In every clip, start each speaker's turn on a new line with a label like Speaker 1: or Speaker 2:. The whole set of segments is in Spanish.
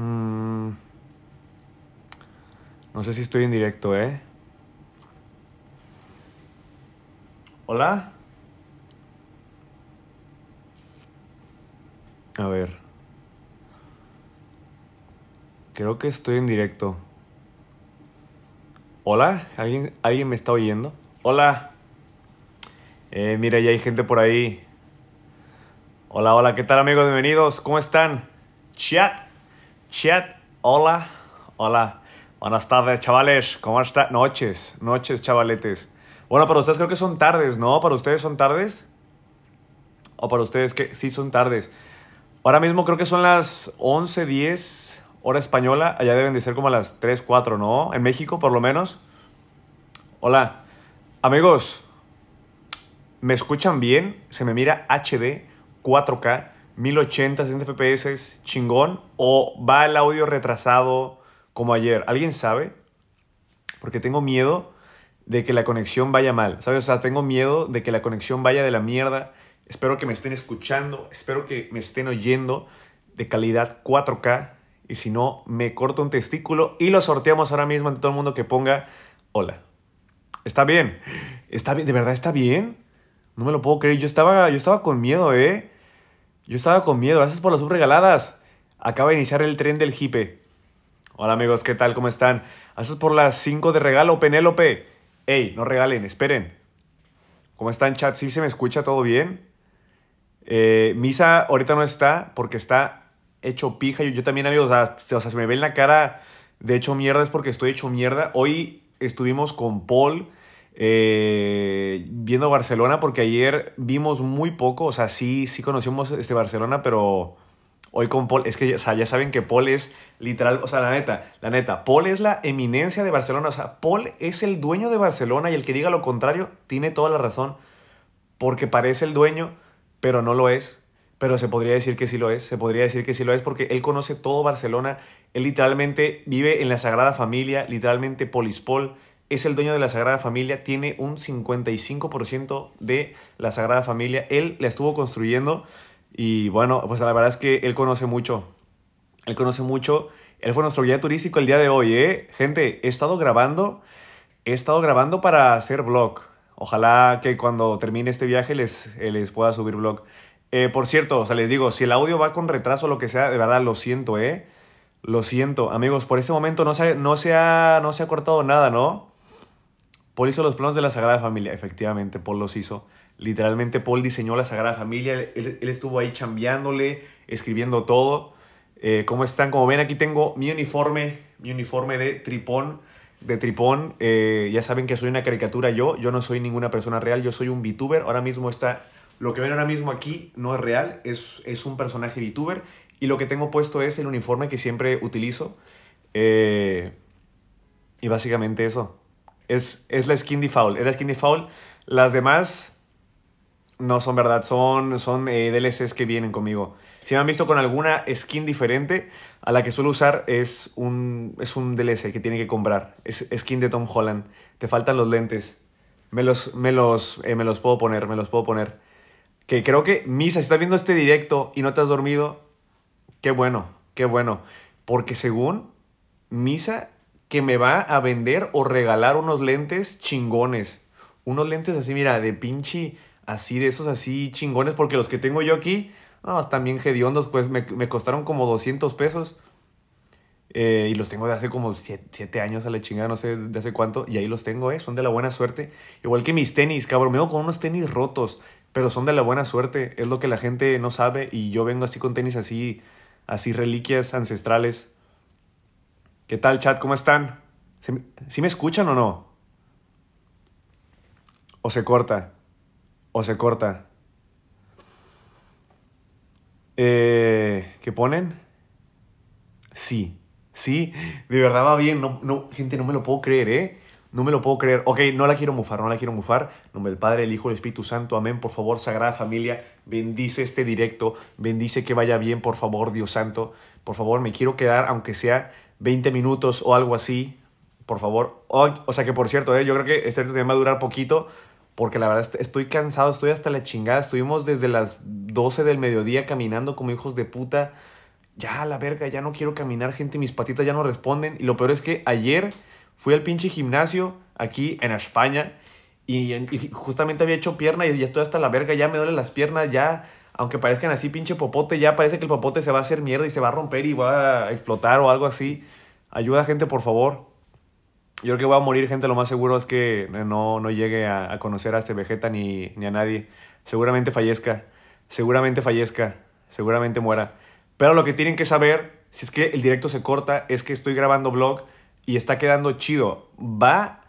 Speaker 1: Mm. No sé si estoy en directo, ¿eh? ¿Hola? A ver. Creo que estoy en directo. ¿Hola? ¿Alguien, ¿alguien me está oyendo? ¡Hola! Eh, mira, ya hay gente por ahí. Hola, hola, ¿qué tal amigos? Bienvenidos, ¿cómo están? Chat. Chat, hola, hola. Buenas tardes, chavales. ¿Cómo están? Noches, noches, chavaletes. Bueno, para ustedes creo que son tardes, ¿no? ¿Para ustedes son tardes? ¿O para ustedes que sí son tardes? Ahora mismo creo que son las 11.10 hora española. Allá deben de ser como las 3, 4, ¿no? En México, por lo menos. Hola. Amigos, ¿me escuchan bien? Se me mira HD 4K 1080, 60 FPS, chingón, o va el audio retrasado como ayer. ¿Alguien sabe? Porque tengo miedo de que la conexión vaya mal, ¿sabes? O sea, tengo miedo de que la conexión vaya de la mierda. Espero que me estén escuchando, espero que me estén oyendo de calidad 4K. Y si no, me corto un testículo y lo sorteamos ahora mismo ante todo el mundo que ponga hola. Está bien, está bien, de verdad está bien. No me lo puedo creer, yo estaba, yo estaba con miedo, ¿eh? Yo estaba con miedo, gracias por las subregaladas. Acaba de iniciar el tren del hipe. Hola amigos, ¿qué tal? ¿Cómo están? Gracias por las 5 de regalo, Penélope. Ey, no regalen, esperen. ¿Cómo están, chat? ¿Sí se me escucha todo bien? Eh, Misa ahorita no está porque está hecho pija. Yo, yo también, amigos, o sea, se me ve en la cara de hecho mierda es porque estoy hecho mierda. Hoy estuvimos con Paul eh, viendo Barcelona, porque ayer vimos muy poco, o sea, sí, sí conocimos este Barcelona, pero hoy con Paul, es que ya saben que Paul es literal, o sea, la neta, la neta, Paul es la eminencia de Barcelona, o sea, Paul es el dueño de Barcelona y el que diga lo contrario tiene toda la razón, porque parece el dueño, pero no lo es, pero se podría decir que sí lo es, se podría decir que sí lo es porque él conoce todo Barcelona, él literalmente vive en la Sagrada Familia, literalmente Polispol. Paul es el dueño de la Sagrada Familia, tiene un 55% de la Sagrada Familia. Él la estuvo construyendo y bueno, pues la verdad es que él conoce mucho. Él conoce mucho. Él fue nuestro guía turístico el día de hoy, ¿eh? Gente, he estado grabando. He estado grabando para hacer vlog. Ojalá que cuando termine este viaje les, eh, les pueda subir vlog. Eh, por cierto, o sea, les digo, si el audio va con retraso o lo que sea, de verdad lo siento, ¿eh? Lo siento, amigos, por este momento no se, no no se ha cortado nada, ¿no? Paul hizo los planos de la Sagrada Familia, efectivamente, Paul los hizo. Literalmente Paul diseñó la Sagrada Familia, él, estuvo ahí chambeándole, escribiendo todo. Eh, ¿Cómo están? Como ven, aquí tengo mi uniforme, mi uniforme de tripón. De tripón, eh, ya saben que soy una caricatura yo, yo no soy ninguna persona real, yo soy un VTuber. Ahora mismo está, lo que ven ahora mismo aquí no es real, es, es un personaje VTuber. Y lo que tengo puesto es el uniforme que siempre utilizo. Eh, y básicamente eso es, la skin default. Es la skin de default. Las demás no son verdad, son, son eh, DLCs que vienen conmigo. Si me han visto con alguna skin diferente a la que suelo usar, es un, es un DLC que tiene que comprar. Es skin de Tom Holland. Te faltan los lentes. Me los, me los, eh, me los puedo poner, me los puedo poner. Que creo que, Misa, si estás viendo este directo y no te has dormido, qué bueno, qué bueno. Porque según Misa que me va a vender o regalar unos lentes chingones. Unos lentes así, mira, de pinche, así, de esos así chingones, porque los que tengo yo aquí, no, están bien hediondos, pues me, costaron como 200 pesos. Eh, y los tengo de hace como 7 años a la chingada, no sé de hace cuánto. Y ahí los tengo, eh. Son de la buena suerte. Igual que mis tenis, cabrón. Me vengo con unos tenis rotos, pero son de la buena suerte. Es lo que la gente no sabe. Y yo vengo así con tenis así, así reliquias ancestrales. ¿Qué tal, chat? ¿Cómo están? ¿Sí me escuchan o no? O se corta. O se corta. Eh, ¿Qué ponen? Sí. Sí. De verdad va bien. No, gente, no me lo puedo creer, ¿eh? No me lo puedo creer. Ok, no la quiero mufar, no la quiero mufar. Nombre del Padre, el Hijo, el Espíritu Santo. Amén. Por favor, Sagrada Familia, bendice este directo. Bendice que vaya bien, por favor, Dios Santo. Por favor, me quiero quedar, aunque sea 20 minutos o algo así, por favor. O, sea que, por cierto, eh, yo creo que este tema va a durar poquito, porque la verdad estoy cansado, estoy hasta la chingada. Estuvimos desde las 12 del mediodía caminando como hijos de puta. Ya, la verga, ya no quiero caminar, gente, mis patitas ya no responden. Y lo peor es que ayer fui al pinche gimnasio aquí en España y, y justamente había hecho pierna y ya estoy hasta la verga, ya me duelen las piernas, ya aunque parezcan así pinche popote, ya parece que el popote se va a hacer mierda y se va a romper y va a explotar o algo así. Ayuda gente, por favor. Yo creo que voy a morir gente, lo más seguro es que no, no llegue a, conocer a este Vegeta ni, ni a nadie. Seguramente fallezca, seguramente fallezca, seguramente muera. Pero lo que tienen que saber, si es que el directo se corta, es que estoy grabando vlog y está quedando chido. Va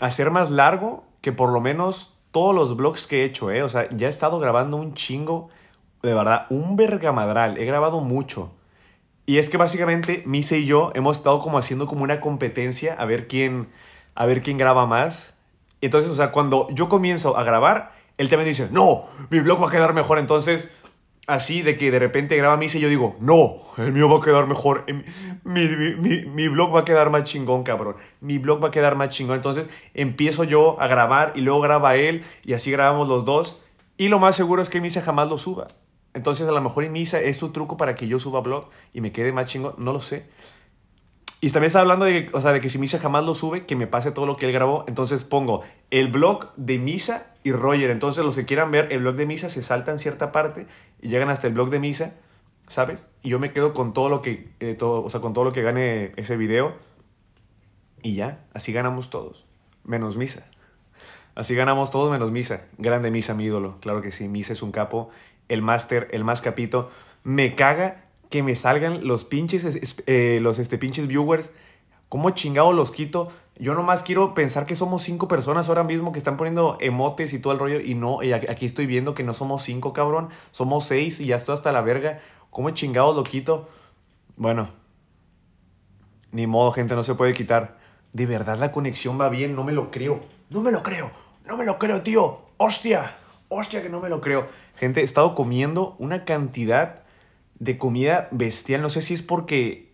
Speaker 1: a ser más largo que por lo menos todos los vlogs que he hecho, ¿eh? O sea, ya he estado grabando un chingo, de verdad, un bergamadral. He grabado mucho. Y es que básicamente Mise y yo hemos estado como haciendo como una competencia a ver quién, a ver quién graba más. Entonces, o sea, cuando yo comienzo a grabar, él también dice, no, mi blog va a quedar mejor. Entonces, así de que de repente graba misa y yo digo, no, el mío va a quedar mejor, eh, mi, mi, blog va a quedar más chingón, cabrón, mi blog va a quedar más chingón. Entonces empiezo yo a grabar y luego graba él y así grabamos los dos. Y lo más seguro es que misa jamás lo suba. Entonces a lo mejor misa es tu truco para que yo suba blog y me quede más chingón, no lo sé. Y también está hablando de, de que si Misa jamás lo sube, que me pase todo lo que él grabó. Entonces pongo el blog de Misa y Roger. Entonces, los que quieran ver el blog de misa se saltan cierta parte y llegan hasta el blog de misa, ¿sabes? Y yo me quedo con todo lo que, eh, todo, o sea, con todo lo que gane ese video. Y ya, así ganamos todos, menos misa. Así ganamos todos menos misa. Grande misa, mi ídolo. Claro que sí, misa es un capo, el máster, el más capito. Me caga que me salgan los pinches, eh, los este, pinches viewers. ¿Cómo chingado los quito? yo nomás quiero pensar que somos cinco personas ahora mismo que están poniendo emotes y todo el rollo. Y no, y aquí estoy viendo que no somos cinco, cabrón. Somos seis y ya estoy hasta la verga. ¿Cómo chingados lo quito? Bueno, ni modo, gente, no se puede quitar. De verdad la conexión va bien, no me lo creo. No me lo creo, no me lo creo, tío. Hostia, hostia que no me lo creo. Gente, he estado comiendo una cantidad de comida bestial. No sé si es porque...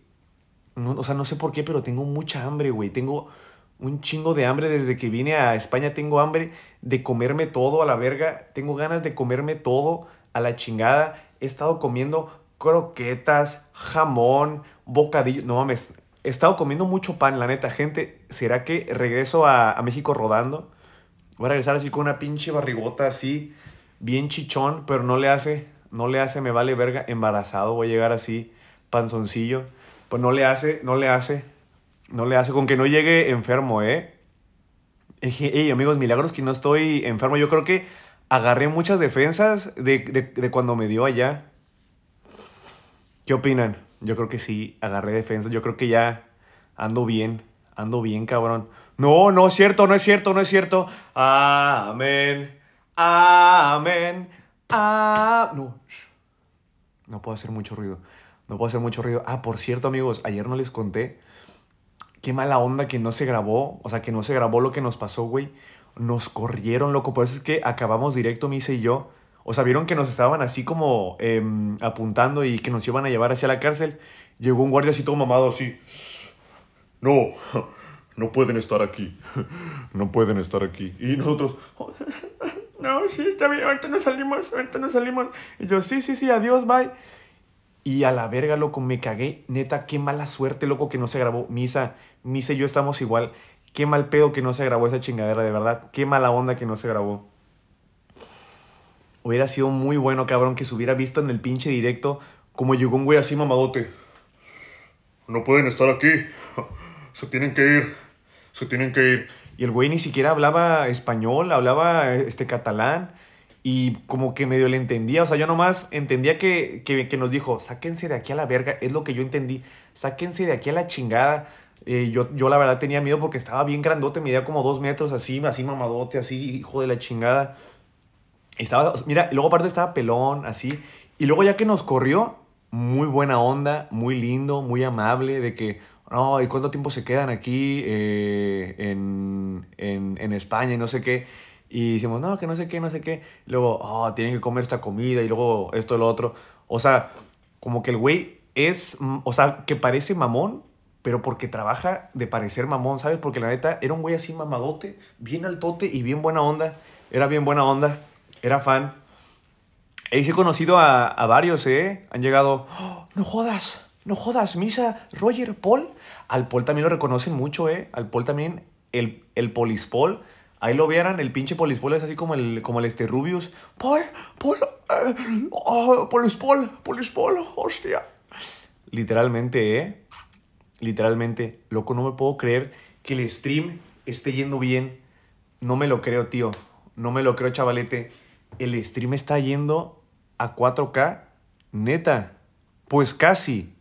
Speaker 1: No, o sea, no sé por qué, pero tengo mucha hambre, güey. Tengo un chingo de hambre desde que vine a España. Tengo hambre de comerme todo a la verga. Tengo ganas de comerme todo a la chingada. He estado comiendo croquetas, jamón, bocadillo. No mames, he estado comiendo mucho pan, la neta. Gente, ¿será que regreso a, México rodando? Voy a regresar así con una pinche barrigota así, bien chichón, pero no le hace, no le hace, me vale verga. Embarazado, voy a llegar así, panzoncillo. Pues no le hace, no le hace. No le hace con que no llegue enfermo, ¿eh? Ey, amigos, milagros que no estoy enfermo. Yo creo que agarré muchas defensas de, cuando me dio allá. ¿Qué opinan? Yo creo que sí, agarré defensas. Yo creo que ya ando bien. Ando bien, cabrón. No, no es cierto, no es cierto, no es cierto. Amén. Amén. Ah, no. No puedo hacer mucho ruido. No puedo hacer mucho ruido. Ah, por cierto, amigos, ayer no les conté qué mala onda que no se grabó, o sea, que no se grabó lo que nos pasó, güey. Nos corrieron, loco, por eso es que acabamos directo, Misa y yo. O sea, vieron que nos estaban así como em, apuntando y que nos iban a llevar hacia la cárcel. Llegó un guardia así todo mamado, así. No, no pueden estar aquí. No pueden estar aquí. Y nosotros. No, sí, está bien, ahorita nos salimos, ahorita nos salimos. Y yo, sí, sí, sí, adiós, bye. Y a la verga, loco, me cagué. Neta, qué mala suerte, loco, que no se grabó. Misa, Misa y yo estamos igual. Qué mal pedo que no se grabó esa chingadera, de verdad. Qué mala onda que no se grabó. Hubiera sido muy bueno, cabrón, que se hubiera visto en el pinche directo como llegó un güey así mamadote. No pueden estar aquí. Se tienen que ir. Se tienen que ir. Y el güey ni siquiera hablaba español, hablaba este catalán y como que medio le entendía, o sea, yo nomás entendía que, que, nos dijo, sáquense de aquí a la verga, es lo que yo entendí, sáquense de aquí a la chingada. Eh, yo, yo la verdad tenía miedo porque estaba bien grandote, medía como dos metros, así, así mamadote, así, hijo de la chingada. Estaba, mira, luego aparte estaba pelón, así. Y luego ya que nos corrió, muy buena onda, muy lindo, muy amable, de que, no, ¿y cuánto tiempo se quedan aquí eh, en, en, en España y no sé qué? Y decimos, no, que no sé qué, no sé qué. luego, oh, tienen que comer esta comida y luego esto, lo otro. O sea, como que el güey es, mm, o sea, que parece mamón, pero porque trabaja de parecer mamón, ¿sabes? Porque la neta era un güey así mamadote, bien altote y bien buena onda. Era bien buena onda, era fan. Y e he conocido a, a, varios, ¿eh? Han llegado, ¡Oh, no jodas, no jodas, Misa, Roger, Paul. Al Paul también lo reconocen mucho, ¿eh? Al Paul también, el, el Polispol. Ahí lo vieran, el pinche polispol es así como el, como el este Rubius. Pol, pol eh, ah, polispol polispol hostia. Literalmente, ¿eh? Literalmente, loco, no me puedo creer que el stream esté yendo bien. No me lo creo, tío. No me lo creo, chavalete. El stream está yendo a 4K. Neta. Pues casi.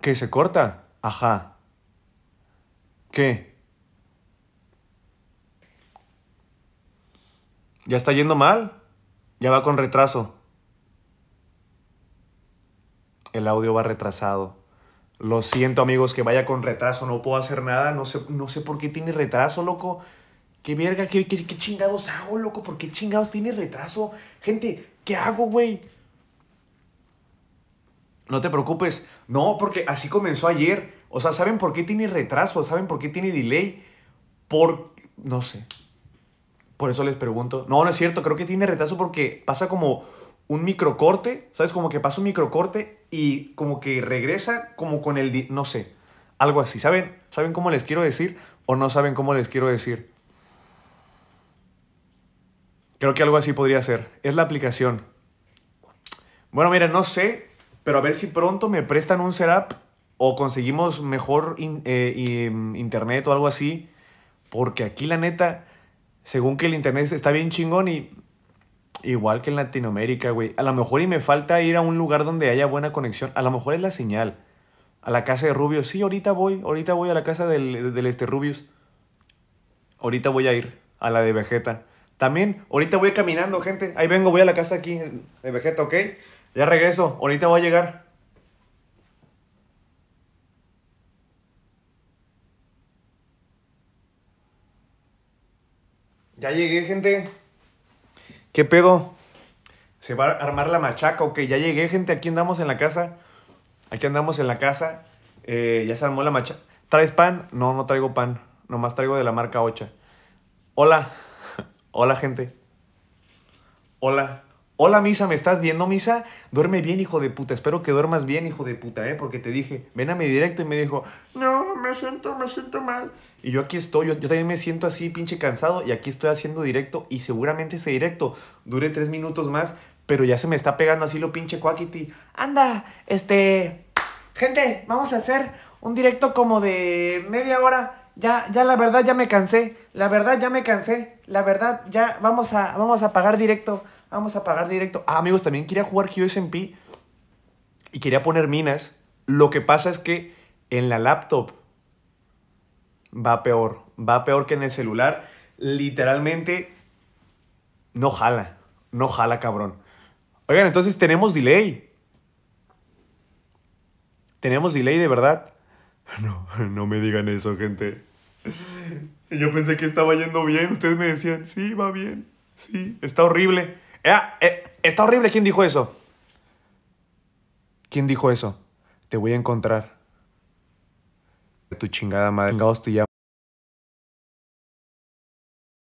Speaker 1: ¿Que se corta? Ajá. ¿Qué? Ya está yendo mal. Ya va con retraso. El audio va retrasado. Lo siento amigos que vaya con retraso. No puedo hacer nada. No sé, no sé por qué tiene retraso, loco. ¿Qué verga? ¿Qué, qué, qué chingados hago, loco? ¿Por qué chingados tiene retraso? Gente, ¿qué hago, güey? No te preocupes. No, porque así comenzó ayer. O sea, ¿saben por qué tiene retraso? ¿Saben por qué tiene delay? Por... No sé por eso les pregunto. No, no es cierto, creo que tiene retraso porque pasa como un microcorte, ¿sabes? Como que pasa un microcorte y como que regresa como con el, no sé, algo así. ¿Saben? ¿Saben cómo les quiero decir o no saben cómo les quiero decir? Creo que algo así podría ser. Es la aplicación. Bueno, miren, no sé, pero a ver si pronto me prestan un setup o conseguimos mejor eh, internet o algo así. Porque aquí la neta, según que el internet está bien chingón y igual que en Latinoamérica, güey. A lo mejor y me falta ir a un lugar donde haya buena conexión. A lo mejor es la señal. A la casa de Rubius. Sí, ahorita voy. Ahorita voy a la casa del, este Rubius. Ahorita voy a ir a la de Vegeta. También, ahorita voy caminando, gente. Ahí vengo, voy a la casa aquí de Vegeta, ¿ok? Ya regreso. Ahorita voy a llegar. Ya llegué, gente. ¿Qué pedo? ¿Se va a armar la machaca? Ok, ya llegué, gente. Aquí andamos en la casa. Aquí andamos en la casa. Eh, ya se armó la machaca. ¿Traes pan? No, no traigo pan. Nomás traigo de la marca Ocha. Hola. Hola, gente. Hola. Hola, Misa, ¿me estás viendo, Misa? Duerme bien, hijo de puta. Espero que duermas bien, hijo de puta, ¿eh? Porque te dije, ven a mi directo y me dijo, no, siento, me siento mal. Y yo aquí estoy, yo, también me siento así, pinche cansado, y aquí estoy haciendo directo, y seguramente ese directo dure tres minutos más, pero ya se me está pegando así lo pinche cuaquiti. Anda, este. Gente, vamos a hacer un directo como de media hora. Ya, ya la verdad ya me cansé. La verdad ya me cansé. La verdad ya vamos a, vamos a pagar directo. Vamos a pagar directo. Ah, amigos, también quería jugar QSMP y quería poner minas. Lo que pasa es que en la laptop va peor, va peor que en el celular. Literalmente no jala, no jala cabrón. Oigan, entonces tenemos delay. ¿Tenemos delay de verdad? No, no me digan eso, gente. Yo pensé que estaba yendo bien. Ustedes me decían, sí, va bien. Sí, está horrible. Ah, eh, está horrible. ¿Quién dijo eso? ¿Quién dijo eso? Te voy a encontrar tu chingada madre.